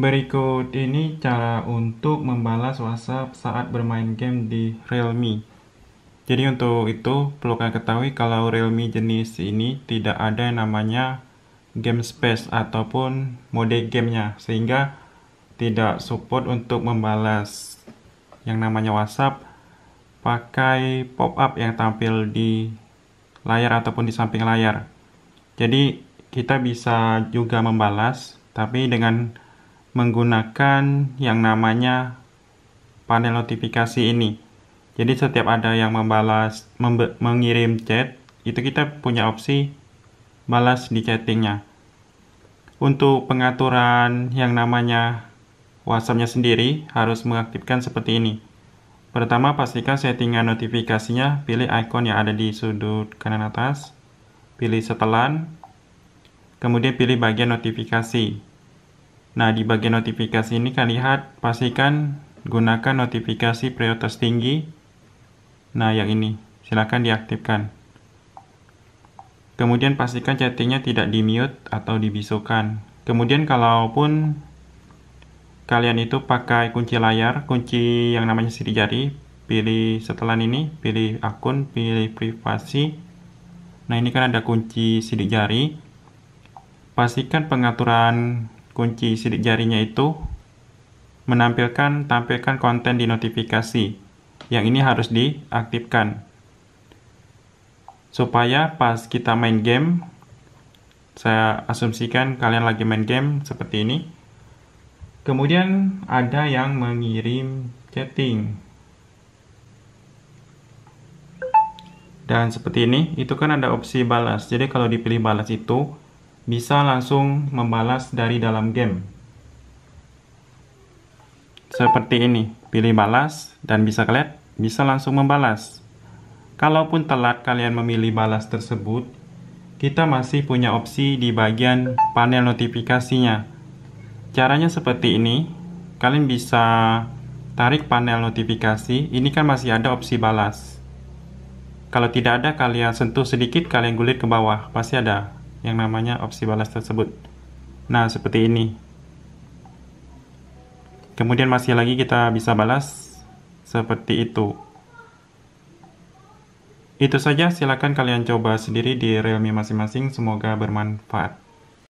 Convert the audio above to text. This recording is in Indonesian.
Berikut ini cara untuk membalas WhatsApp saat bermain game di Realme. Jadi untuk itu perlu kalian ketahui kalau Realme jenis ini tidak ada yang namanya game space ataupun mode gamenya sehingga tidak support untuk membalas yang namanya WhatsApp pakai pop-up yang tampil di layar ataupun di samping layar. Jadi kita bisa juga membalas tapi dengan menggunakan yang namanya panel notifikasi ini. Jadi setiap ada yang membalas mengirim chat, itu kita punya opsi balas di chattingnya. Untuk pengaturan yang namanya WhatsApp-nya sendiri harus mengaktifkan seperti ini. Pertama, pastikan settingan notifikasinya, pilih icon yang ada di sudut kanan atas, pilih setelan, kemudian pilih bagian notifikasi. Nah, di bagian notifikasi ini kalian lihat, pastikan gunakan notifikasi prioritas tinggi. Nah, yang ini, silahkan diaktifkan. Kemudian pastikan chattingnya tidak di mute atau dibisukan. Kemudian kalaupun kalian itu pakai kunci layar, kunci yang namanya sidik jari, pilih setelan ini, pilih akun, pilih privasi. Nah, ini kan ada kunci sidik jari. Pastikan pengaturan kunci sidik jarinya itu menampilkan tampilkan konten di notifikasi. Yang ini harus diaktifkan. Supaya pas kita main game, saya asumsikan kalian lagi main game seperti ini. Kemudian ada yang mengirim chatting. Dan seperti ini, itu kan ada opsi balas. Jadi kalau dipilih balas itu, bisa langsung membalas dari dalam game. Seperti ini, pilih balas dan bisa kalian bisa langsung membalas. Kalaupun telat kalian memilih balas tersebut, kita masih punya opsi di bagian panel notifikasinya. Caranya seperti ini, kalian bisa tarik panel notifikasi, ini kan masih ada opsi balas. Kalau tidak ada, kalian sentuh sedikit, kalian gulir ke bawah, pasti ada yang namanya opsi balas tersebut. Nah, seperti ini. Kemudian masih lagi kita bisa balas seperti itu. Itu saja, silakan kalian coba sendiri di realme masing-masing. Semoga bermanfaat.